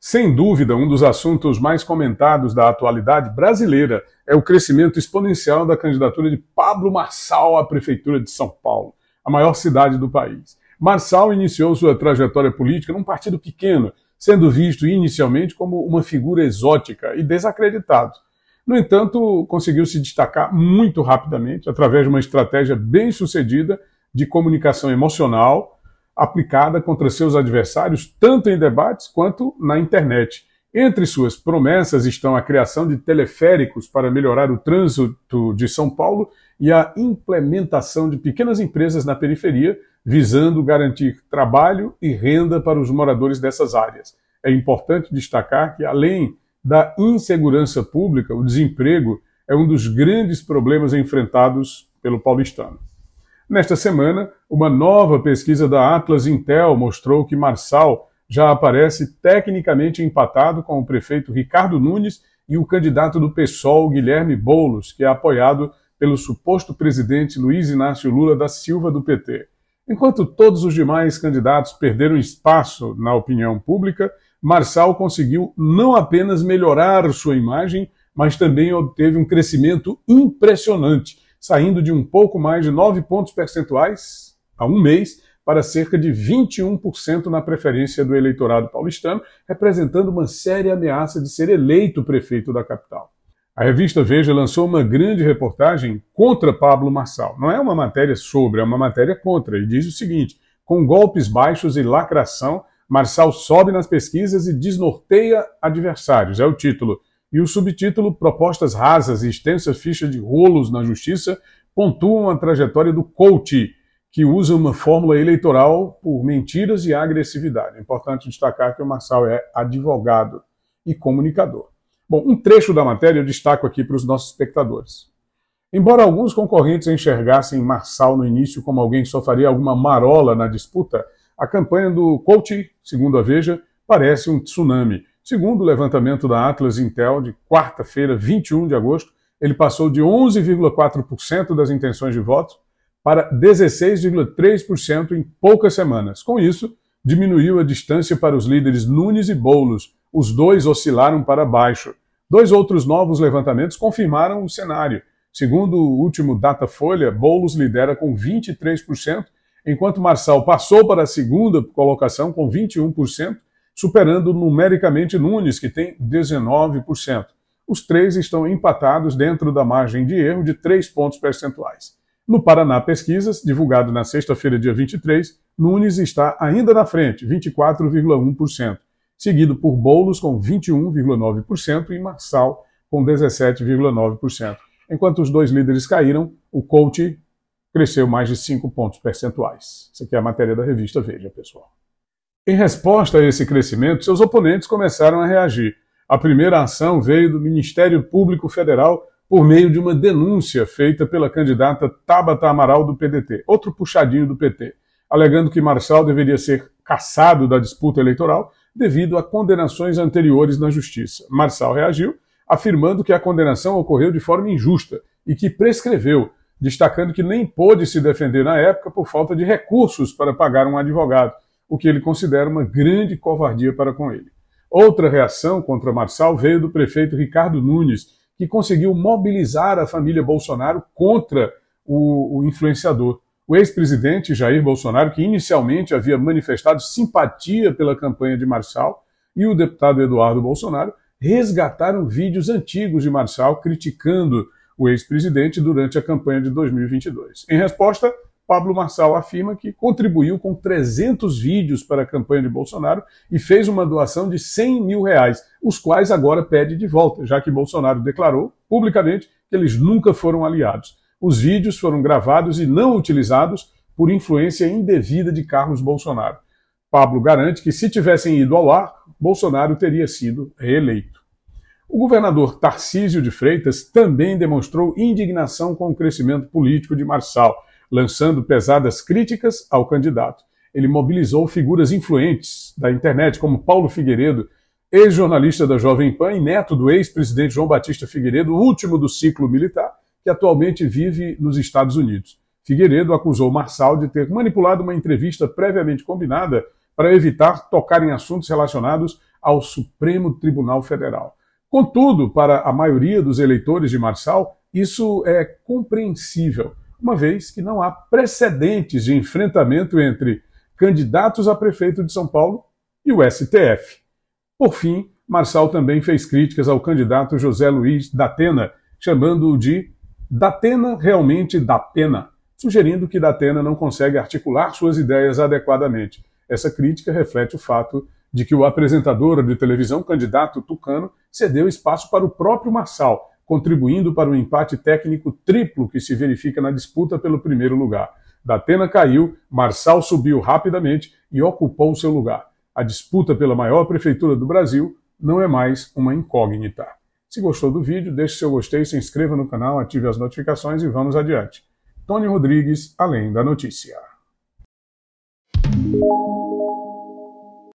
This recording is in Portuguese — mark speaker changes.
Speaker 1: Sem dúvida, um dos assuntos mais comentados da atualidade brasileira é o crescimento exponencial da candidatura de Pablo Marçal à Prefeitura de São Paulo, a maior cidade do país. Marçal iniciou sua trajetória política num partido pequeno, sendo visto inicialmente como uma figura exótica e desacreditado. No entanto, conseguiu se destacar muito rapidamente através de uma estratégia bem sucedida de comunicação emocional aplicada contra seus adversários, tanto em debates quanto na internet. Entre suas promessas estão a criação de teleféricos para melhorar o trânsito de São Paulo e a implementação de pequenas empresas na periferia, visando garantir trabalho e renda para os moradores dessas áreas. É importante destacar que, além da insegurança pública, o desemprego é um dos grandes problemas enfrentados pelo paulistano. Nesta semana, uma nova pesquisa da Atlas Intel mostrou que Marçal já aparece tecnicamente empatado com o prefeito Ricardo Nunes e o candidato do PSOL, Guilherme Boulos, que é apoiado pelo suposto presidente Luiz Inácio Lula da Silva do PT. Enquanto todos os demais candidatos perderam espaço na opinião pública, Marçal conseguiu não apenas melhorar sua imagem, mas também obteve um crescimento impressionante saindo de um pouco mais de 9 pontos percentuais há um mês para cerca de 21% na preferência do eleitorado paulistano, representando uma séria ameaça de ser eleito prefeito da capital. A revista Veja lançou uma grande reportagem contra Pablo Marçal. Não é uma matéria sobre, é uma matéria contra, e diz o seguinte: com golpes baixos e lacração, Marçal sobe nas pesquisas e desnorteia adversários. É o título e o subtítulo Propostas rasas e extensa ficha de rolos na justiça pontuam a trajetória do coach, que usa uma fórmula eleitoral por mentiras e agressividade. É importante destacar que o Marçal é advogado e comunicador. Bom, um trecho da matéria eu destaco aqui para os nossos espectadores. Embora alguns concorrentes enxergassem Marçal no início como alguém que só faria alguma marola na disputa, a campanha do coach, segundo a Veja, parece um tsunami Segundo o levantamento da Atlas Intel, de quarta-feira, 21 de agosto, ele passou de 11,4% das intenções de voto para 16,3% em poucas semanas. Com isso, diminuiu a distância para os líderes Nunes e Boulos. Os dois oscilaram para baixo. Dois outros novos levantamentos confirmaram o cenário. Segundo o último Datafolha, Boulos lidera com 23%, enquanto Marçal passou para a segunda colocação com 21% superando numericamente Nunes, que tem 19%. Os três estão empatados dentro da margem de erro de 3 pontos percentuais. No Paraná Pesquisas, divulgado na sexta-feira, dia 23, Nunes está ainda na frente, 24,1%, seguido por Boulos com 21,9% e Marçal com 17,9%. Enquanto os dois líderes caíram, o coach cresceu mais de 5 pontos percentuais. Isso aqui é a matéria da revista Veja, pessoal. Em resposta a esse crescimento, seus oponentes começaram a reagir. A primeira ação veio do Ministério Público Federal por meio de uma denúncia feita pela candidata Tabata Amaral do PDT, outro puxadinho do PT, alegando que Marçal deveria ser cassado da disputa eleitoral devido a condenações anteriores na justiça. Marçal reagiu, afirmando que a condenação ocorreu de forma injusta e que prescreveu, destacando que nem pôde se defender na época por falta de recursos para pagar um advogado o que ele considera uma grande covardia para com ele. Outra reação contra Marçal veio do prefeito Ricardo Nunes, que conseguiu mobilizar a família Bolsonaro contra o, o influenciador. O ex-presidente Jair Bolsonaro, que inicialmente havia manifestado simpatia pela campanha de Marçal, e o deputado Eduardo Bolsonaro resgataram vídeos antigos de Marçal criticando o ex-presidente durante a campanha de 2022. Em resposta, Pablo Marçal afirma que contribuiu com 300 vídeos para a campanha de Bolsonaro e fez uma doação de 100 mil reais, os quais agora pede de volta, já que Bolsonaro declarou publicamente que eles nunca foram aliados. Os vídeos foram gravados e não utilizados por influência indevida de Carlos Bolsonaro. Pablo garante que, se tivessem ido ao ar, Bolsonaro teria sido reeleito. O governador Tarcísio de Freitas também demonstrou indignação com o crescimento político de Marçal lançando pesadas críticas ao candidato. Ele mobilizou figuras influentes da internet, como Paulo Figueiredo, ex-jornalista da Jovem Pan e neto do ex-presidente João Batista Figueiredo, último do ciclo militar, que atualmente vive nos Estados Unidos. Figueiredo acusou Marçal de ter manipulado uma entrevista previamente combinada para evitar tocar em assuntos relacionados ao Supremo Tribunal Federal. Contudo, para a maioria dos eleitores de Marçal, isso é compreensível uma vez que não há precedentes de enfrentamento entre candidatos a prefeito de São Paulo e o STF. Por fim, Marçal também fez críticas ao candidato José Luiz Datena, chamando-o de Datena realmente da pena, sugerindo que Datena não consegue articular suas ideias adequadamente. Essa crítica reflete o fato de que o apresentador de televisão, candidato tucano, cedeu espaço para o próprio Marçal, contribuindo para o empate técnico triplo que se verifica na disputa pelo primeiro lugar. Datena caiu, Marçal subiu rapidamente e ocupou o seu lugar. A disputa pela maior prefeitura do Brasil não é mais uma incógnita. Se gostou do vídeo, deixe seu gostei, se inscreva no canal, ative as notificações e vamos adiante. Tony Rodrigues, Além da Notícia.